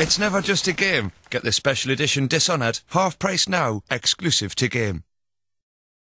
It's never just a game. Get this special edition Dishonored, half price now, exclusive to game.